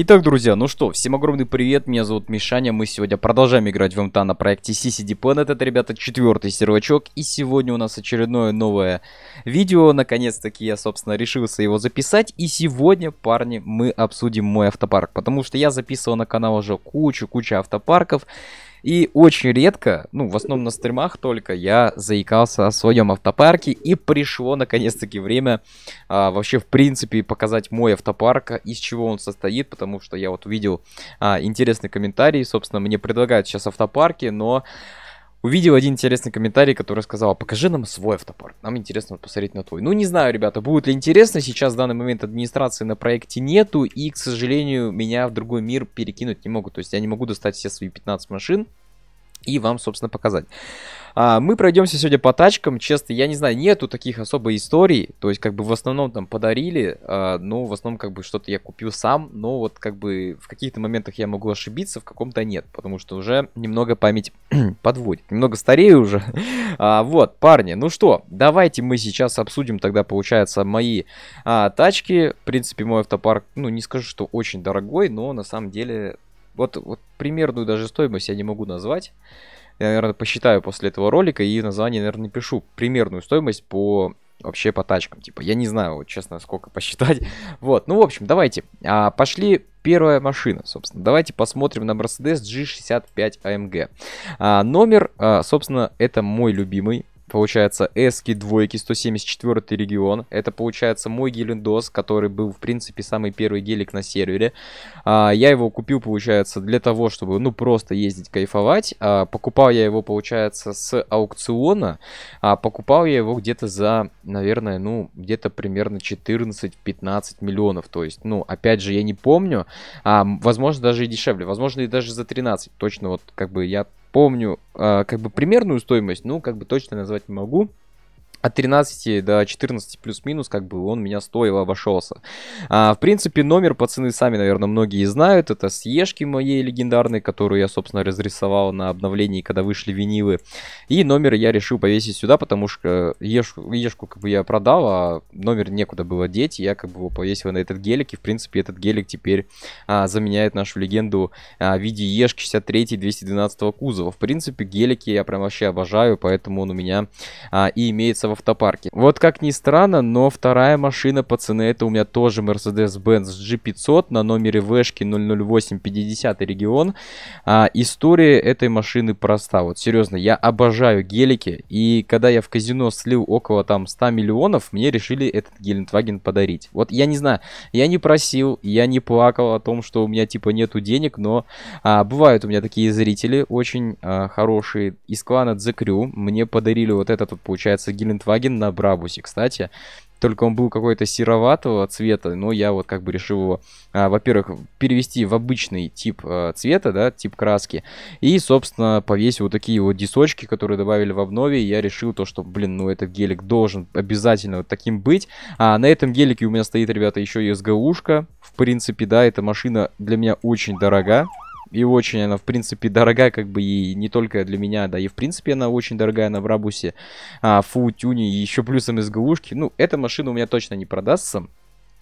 Итак, друзья, ну что, всем огромный привет, меня зовут Мишаня, мы сегодня продолжаем играть в МТА на проекте CCD Planet, это, ребята, четвертый сервачок, и сегодня у нас очередное новое видео, наконец-таки я, собственно, решился его записать, и сегодня, парни, мы обсудим мой автопарк, потому что я записывал на канал уже кучу-кучу автопарков, и очень редко, ну, в основном на стримах только, я заикался о своем автопарке. И пришло, наконец-таки, время а, вообще, в принципе, показать мой автопарк, из чего он состоит. Потому что я вот увидел а, интересный комментарий. Собственно, мне предлагают сейчас автопарки, но увидел один интересный комментарий, который сказал, покажи нам свой автопарк, нам интересно посмотреть на твой. Ну, не знаю, ребята, будет ли интересно, сейчас в данный момент администрации на проекте нету, и, к сожалению, меня в другой мир перекинуть не могут, то есть я не могу достать все свои 15 машин, и вам, собственно, показать. А, мы пройдемся сегодня по тачкам. Честно, я не знаю, нету таких особо историй. То есть, как бы в основном там подарили, а, ну, в основном, как бы что-то я купил сам, но вот как бы в каких-то моментах я могу ошибиться, в каком-то нет, потому что уже немного память подводит. Немного старею уже. а, вот, парни, ну что, давайте мы сейчас обсудим тогда, получается, мои а, тачки. В принципе, мой автопарк, ну, не скажу, что очень дорогой, но на самом деле вот, вот примерную даже стоимость я не могу назвать. Я, наверное, посчитаю после этого ролика и название, наверное, напишу. Примерную стоимость по вообще по тачкам. Типа, я не знаю, вот, честно, сколько посчитать. Вот, ну, в общем, давайте. А, пошли первая машина, собственно. Давайте посмотрим на Mercedes G65 AMG. А, номер, а, собственно, это мой любимый Получается, эски двойки, 174 регион. Это, получается, мой гелендос, который был, в принципе, самый первый гелик на сервере. А, я его купил, получается, для того, чтобы, ну, просто ездить кайфовать. А, покупал я его, получается, с аукциона. А, покупал я его где-то за, наверное, ну, где-то примерно 14-15 миллионов. То есть, ну, опять же, я не помню. А, возможно, даже и дешевле. Возможно, и даже за 13. Точно вот, как бы, я помню, э, как бы примерную стоимость, ну, как бы точно назвать не могу от 13 до 14 плюс-минус, как бы он меня стоил обошелся. А, в принципе, номер, пацаны, сами, наверное, многие знают. Это съешки моей легендарной, которую я, собственно, разрисовал на обновлении, когда вышли винилы. И номер я решил повесить сюда, потому что ешку, ешку как бы я продал, а номер некуда было деть. я как бы его повесил на этот гелик. И, в принципе, этот гелик теперь а, заменяет нашу легенду а, в виде ешки 63 212 кузова. В принципе, гелики я прям вообще обожаю, поэтому он у меня а, и имеется в автопарке. Вот как ни странно, но вторая машина, пацаны, это у меня тоже Mercedes-Benz G500 на номере вешки 00850 регион. А, история этой машины проста. Вот серьезно, я обожаю гелики. И когда я в казино слил около там 100 миллионов, мне решили этот Гелендваген подарить. Вот я не знаю, я не просил, я не плакал о том, что у меня типа нету денег, но а, бывают у меня такие зрители очень а, хорошие из клана The Crew. Мне подарили вот этот вот, получается, Гелендваген Гелендваген на Брабусе, кстати. Только он был какой-то сероватого цвета, но я вот как бы решил его, а, во-первых, перевести в обычный тип а, цвета, да, тип краски. И, собственно, повесил вот такие вот дисочки, которые добавили в обнове. И я решил то, что, блин, ну этот гелик должен обязательно вот таким быть. А на этом гелике у меня стоит, ребята, еще и СГУшка. В принципе, да, эта машина для меня очень дорога. И очень она, в принципе, дорогая, как бы, и не только для меня, да, и в принципе она очень дорогая на Брабусе, а, фу, тюни, и еще плюсом из ГУшки. Ну, эта машина у меня точно не продастся.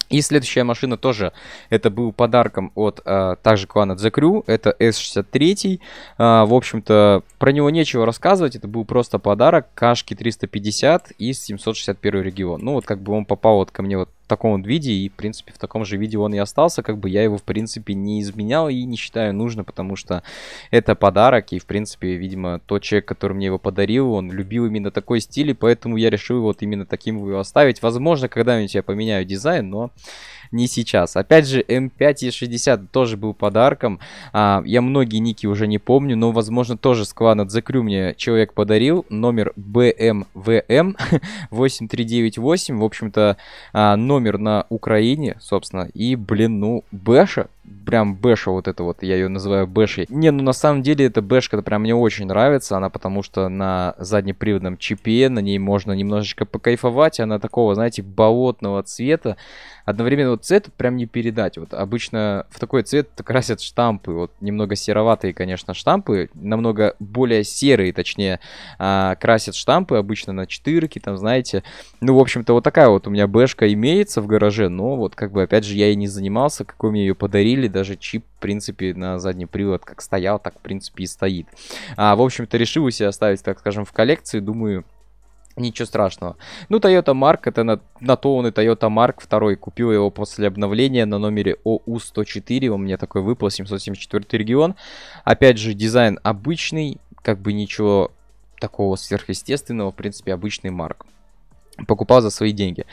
И следующая машина тоже, это был подарком от а, также клана The Crew, это S63, а, в общем-то, про него нечего рассказывать, это был просто подарок, кашки 350 из 761 регион, ну вот как бы он попал вот ко мне вот в таком вот виде, и, в принципе, в таком же виде он и остался, как бы я его, в принципе, не изменял и не считаю нужно, потому что это подарок, и, в принципе, видимо, тот человек, который мне его подарил, он любил именно такой стиль, и поэтому я решил вот именно таким его оставить. Возможно, когда-нибудь я поменяю дизайн, но не сейчас. Опять же, М5Е60 тоже был подарком. А, я многие ники уже не помню, но, возможно, тоже сквад закрю мне человек подарил. Номер BMVM 8398. В общем-то, а, номер на Украине, собственно. И, блин, ну, Бэша прям бэша вот это вот, я ее называю бэшей. Не, ну на самом деле эта бэшка прям мне очень нравится, она потому что на заднеприводном чипе, на ней можно немножечко покайфовать, она такого, знаете, болотного цвета, одновременно вот цвет прям не передать. Вот обычно в такой цвет красят штампы, вот немного сероватые, конечно, штампы, намного более серые, точнее, а, красят штампы обычно на четырки, там, знаете. Ну, в общем-то, вот такая вот у меня бэшка имеется в гараже, но вот как бы, опять же, я и не занимался, какой мне ее подарили, установили даже чип, в принципе, на задний привод. Как стоял, так, в принципе, и стоит. А, в общем-то, решил у себя оставить, так скажем, в коллекции. Думаю, Ничего страшного. Ну, Toyota Mark, это на, на то он и Toyota Mark 2. Купил его после обновления на номере OU104. Он мне такой выпал, 774 регион. Опять же, дизайн обычный, как бы ничего такого сверхъестественного, в принципе, обычный Марк покупал за свои деньги.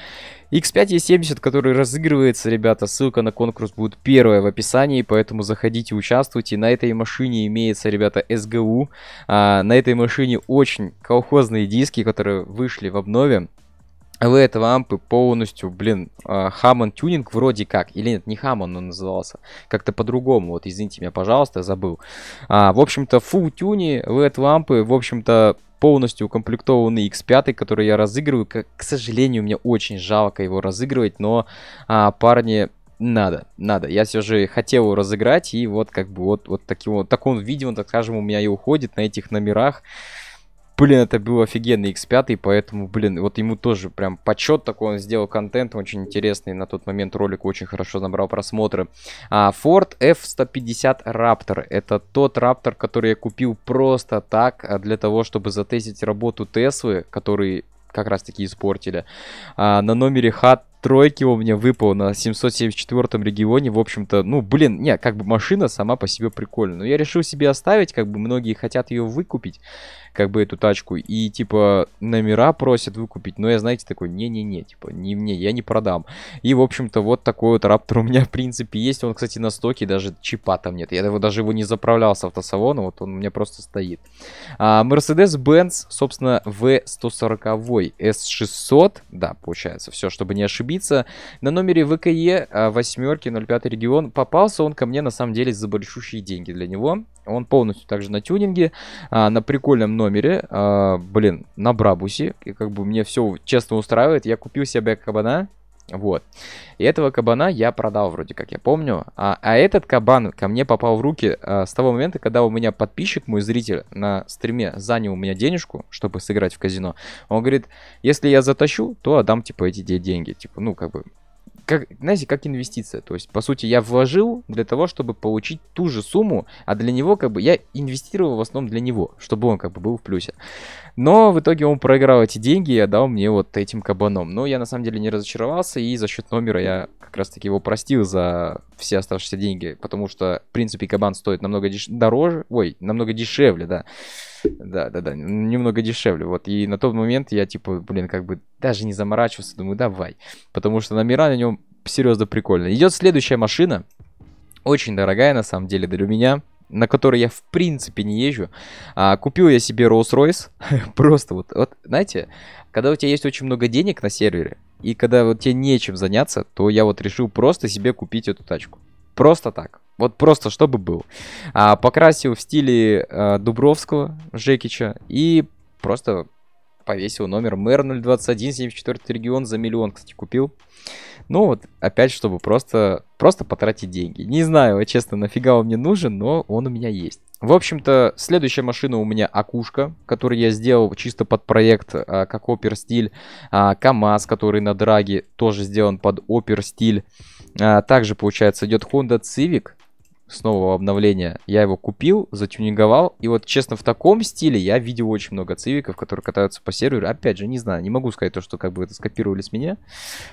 X5 E70, который разыгрывается, ребята, ссылка на конкурс будет первая в описании, поэтому заходите, участвуйте. На этой машине имеется, ребята, СГУ, а, на этой машине очень колхозные диски, которые вышли в обнове, а вы этого ампы полностью, блин, Хаммон тюнинг вроде как, или нет, не Хаммон он назывался, как-то по-другому, вот извините меня, пожалуйста, забыл. А, в общем-то, фул тюни вы этого ампы, в общем-то, полностью укомплектованный X5, который я разыгрываю, к, к сожалению, мне очень жалко его разыгрывать, но а, парни, надо, надо. Я все же хотел его разыграть, и вот как бы вот, вот таким вот, в таком виде он, так скажем, у меня и уходит на этих номерах. Блин, это был офигенный X5, поэтому, блин, вот ему тоже прям почет такой, он сделал контент очень интересный, на тот момент ролик очень хорошо набрал просмотры. А, Ford F150 Raptor, это тот Raptor, который я купил просто так, а, для того, чтобы затестить работу Теслы, который как раз таки испортили. А, на номере хат тройки у меня выпал на 774 регионе. В общем-то, ну, блин, не, как бы машина сама по себе прикольная. Но я решил себе оставить, как бы многие хотят ее выкупить как бы эту тачку. И типа номера просят выкупить, но я, знаете, такой, не-не-не, типа, не мне, я не продам. И, в общем-то, вот такой вот Раптор у меня, в принципе, есть. Он, кстати, на стоке, даже чипа там нет. Я его даже его не заправлял с автосалона, вот он у меня просто стоит. А, Mercedes-Benz, собственно, V140 S600, да, получается, все, чтобы не ошибиться. На номере ВКЕ а, восьмерки 05 регион попался он ко мне, на самом деле, за большущие деньги для него. Он полностью также на тюнинге, а, на прикольном номере, э, блин, на Брабусе, и как бы мне все честно устраивает, я купил себе кабана, вот. И этого кабана я продал, вроде как я помню. А, а этот кабан ко мне попал в руки а, с того момента, когда у меня подписчик, мой зритель, на стриме занял у меня денежку, чтобы сыграть в казино. Он говорит, если я затащу, то отдам, типа, эти деньги. Типа, ну, как бы, как, знаете, как инвестиция. То есть, по сути, я вложил для того, чтобы получить ту же сумму, а для него, как бы, я инвестировал в основном для него, чтобы он, как бы, был в плюсе. Но в итоге он проиграл эти деньги и отдал мне вот этим кабаном. Но я, на самом деле, не разочаровался, и за счет номера я как раз-таки его простил за все оставшиеся деньги, потому что, в принципе, кабан стоит намного деш... дороже, ой, намного дешевле, да, да, да, да, немного дешевле. Вот, и на тот момент я, типа, блин, как бы даже не заморачивался, думаю, давай. Потому что номера на нем серьезно прикольно. Идет следующая машина, очень дорогая, на самом деле, для меня на которой я в принципе не езжу. А, купил я себе Rolls-Royce. Просто вот, вот, знаете, когда у тебя есть очень много денег на сервере, и когда вот тебе нечем заняться, то я вот решил просто себе купить эту тачку. Просто так. Вот просто чтобы был. А, покрасил в стиле а, Дубровского, Жекича. И просто повесил номер мэр 021, 74 регион за миллион, кстати, купил. Ну вот, опять, чтобы просто, просто потратить деньги. Не знаю, честно, нафига он мне нужен, но он у меня есть. В общем-то, следующая машина у меня Акушка, которую я сделал чисто под проект а, как опер стиль. А, КамАЗ, который на Драге, тоже сделан под опер стиль. А, также, получается, идет Honda Civic, с нового обновления. Я его купил, затюнинговал. И вот, честно, в таком стиле я видел очень много цивиков, которые катаются по серверу. Опять же, не знаю, не могу сказать то, что как бы это скопировали с меня.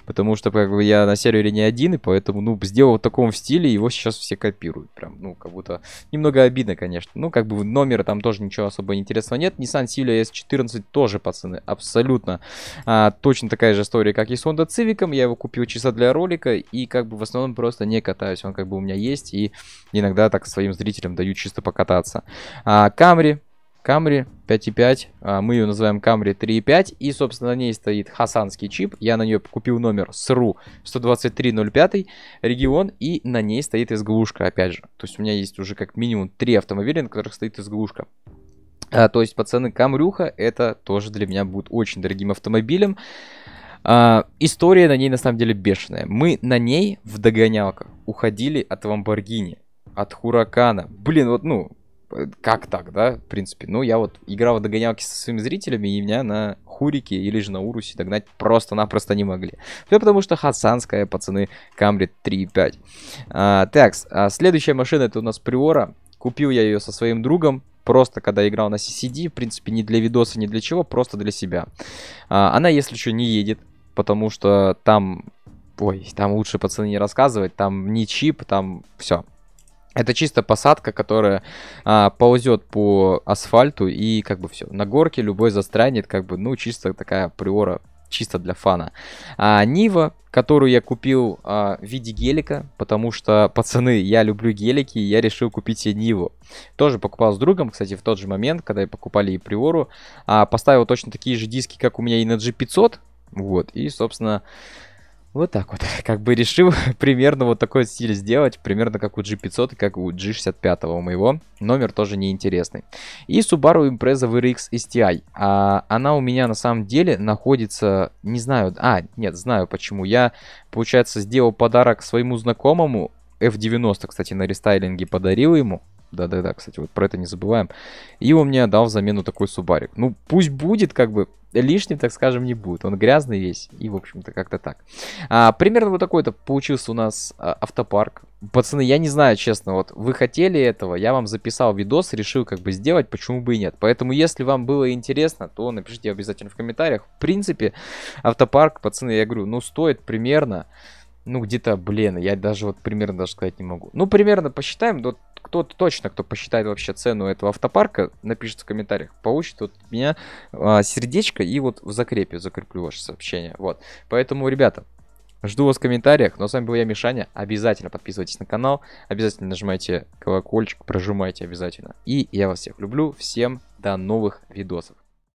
Потому что как бы я на сервере не один, и поэтому, ну, сделал в таком стиле, его сейчас все копируют. Прям, ну, как будто немного обидно, конечно. Ну, как бы номера там тоже ничего особо интересного нет. Nissan Silvia S14 тоже, пацаны, абсолютно а, точно такая же история, как и с Honda Civic. Я его купил часа для ролика, и как бы в основном просто не катаюсь. Он как бы у меня есть, и Иногда так своим зрителям дают чисто покататься. А, Камри. Камри 5.5, а, мы ее называем Камри 3.5, и, собственно, на ней стоит хасанский чип, я на нее купил номер СРУ 123.05 регион, и на ней стоит изглушка, опять же, то есть у меня есть уже как минимум три автомобиля, на которых стоит изглушка. А, то есть, пацаны, Камрюха, это тоже для меня будет очень дорогим автомобилем. А, история на ней на самом деле бешеная. Мы на ней в догонялках уходили от Ламборгини от Хуракана. Блин, вот, ну, как так, да, в принципе. Ну, я вот играл в догонялки со своими зрителями, и меня на Хурике или же на Урусе догнать просто-напросто не могли. Все потому, что хасанская, пацаны, Камри 3.5. А, так, а следующая машина это у нас Приора. Купил я ее со своим другом, просто когда играл на CCD, в принципе, не для видоса, не для чего, просто для себя. А, она, если что, не едет, потому что там... Ой, там лучше, пацаны, не рассказывать, там не чип, там все. Это чисто посадка, которая а, ползет по асфальту и как бы все. На горке любой застрянет, как бы, ну, чисто такая приора, чисто для фана. А, Нива, которую я купил а, в виде гелика, потому что, пацаны, я люблю гелики, и я решил купить себе Ниву. Тоже покупал с другом, кстати, в тот же момент, когда покупали и приору. А, поставил точно такие же диски, как у меня и на G500, вот, и, собственно, вот так вот. Как бы решил примерно вот такой стиль сделать. Примерно как у G500 и как у G65 у моего. Номер тоже неинтересный. И Subaru Impreza VRX STI. А, она у меня на самом деле находится... Не знаю... А, нет, знаю почему. Я, получается, сделал подарок своему знакомому. F90, кстати, на рестайлинге подарил ему. Да-да-да, кстати, вот про это не забываем. И он мне дал взамен вот такой субарик. Ну, пусть будет, как бы, лишним, так скажем, не будет. Он грязный весь, и, в общем-то, как-то так. А, примерно вот такой-то получился у нас а, автопарк. Пацаны, я не знаю, честно, вот вы хотели этого, я вам записал видос, решил как бы сделать, почему бы и нет. Поэтому, если вам было интересно, то напишите обязательно в комментариях. В принципе, автопарк, пацаны, я говорю, ну, стоит примерно... Ну, где-то, блин, я даже вот примерно даже сказать не могу. Ну, примерно посчитаем. Вот кто-то точно, кто посчитает вообще цену этого автопарка, напишет в комментариях, получит вот от меня а, сердечко и вот в закрепе закреплю ваше сообщение. Вот. Поэтому, ребята, Жду вас в комментариях. Но ну, а с вами был я, Мишаня. Обязательно подписывайтесь на канал. Обязательно нажимайте колокольчик, прожимайте обязательно. И я вас всех люблю. Всем до новых видосов.